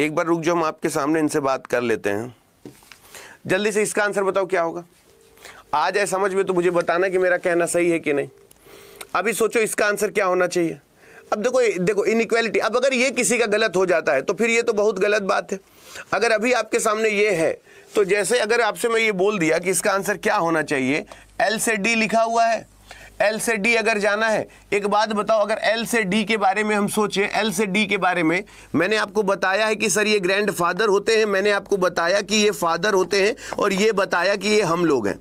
एक बार रुक जो हम आपके सामने इनसे बात कर लेते हैं जल्दी से इसका आंसर बताओ क्या होगा आ जाए समझ में तो मुझे बताना कि मेरा कहना सही है कि नहीं अभी सोचो इसका आंसर क्या होना चाहिए अब देखो देखो इनक्वालिटी अब अगर ये किसी का गलत हो जाता है तो फिर ये तो बहुत गलत बात है अगर अभी आपके सामने ये है तो जैसे अगर आपसे मैं ये बोल दिया कि इसका आंसर क्या होना चाहिए एल से डी लिखा हुआ है एल से डी अगर जाना है एक बात बताओ अगर एल से डी के बारे में हम सोचें एल से डी के बारे में मैंने आपको बताया है कि सर ये ग्रैंड फादर होते हैं मैंने आपको बताया कि ये फादर होते हैं और ये बताया कि ये हम लोग हैं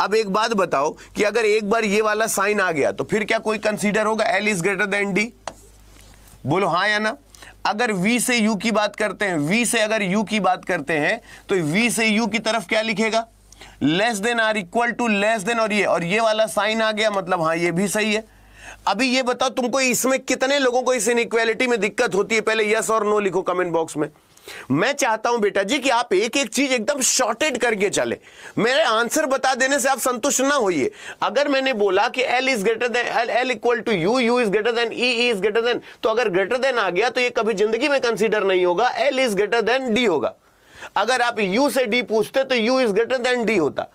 अब एक बात बताओ कि अगर एक बार ये वाला साइन आ गया तो फिर क्या कोई कंसिडर होगा L is greater than D बोलो हाँ या ना अगर V से U की बात करते हैं V से अगर U की बात करते हैं तो V से U की तरफ क्या लिखेगा less than or equal to less than और ये और ये वाला साइन आ गया मतलब हाँ ये भी सही है अभी ये बताओ तुमको इसमें कितने लोगों को इस इनइक्वालिटी में दिक्कत होती है पहले यस और नो लिखो कमेंट बॉक्स में मैं चाहता हूं बेटा जी कि आप एक एक चीज एकदम शॉर्टेड करके चले मेरे आंसर बता देने से आप संतुष्ट ना होइए अगर मैंने बोला कि L L is greater L L equal to U U is greater than E is greater than, तो अगर greater than आ गया तो ये कभी जिंदगी में कंसीडर नहीं होगा L is greater than D होगा अगर आप U से D पूछते तो U is greater than D होता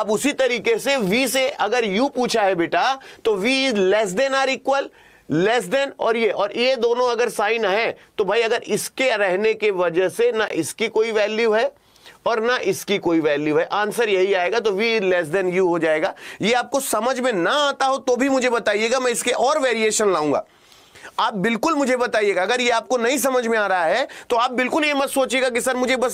अब उसी तरीके से V से अगर U पूछा है बेटा तो V is less than or equal less than और ये और ये दोनों अगर साइन है तो भाई अगर इसके रहने के वजह से ना इसकी कोई वैल्यू है और ना इसकी कोई वैल्यू है आंसर यही आएगा तो v लेस देन u हो जाएगा ये आपको समझ में ना आता हो तो भी मुझे बताइएगा मैं इसके और वेरिएशन लाऊंगा आप बिल्कुल मुझे बताइएगा अगर ये आपको नहीं समझ में आ रहा है तो आप बिल्कुल ये मत सोचिएगा कि सर मुझे बस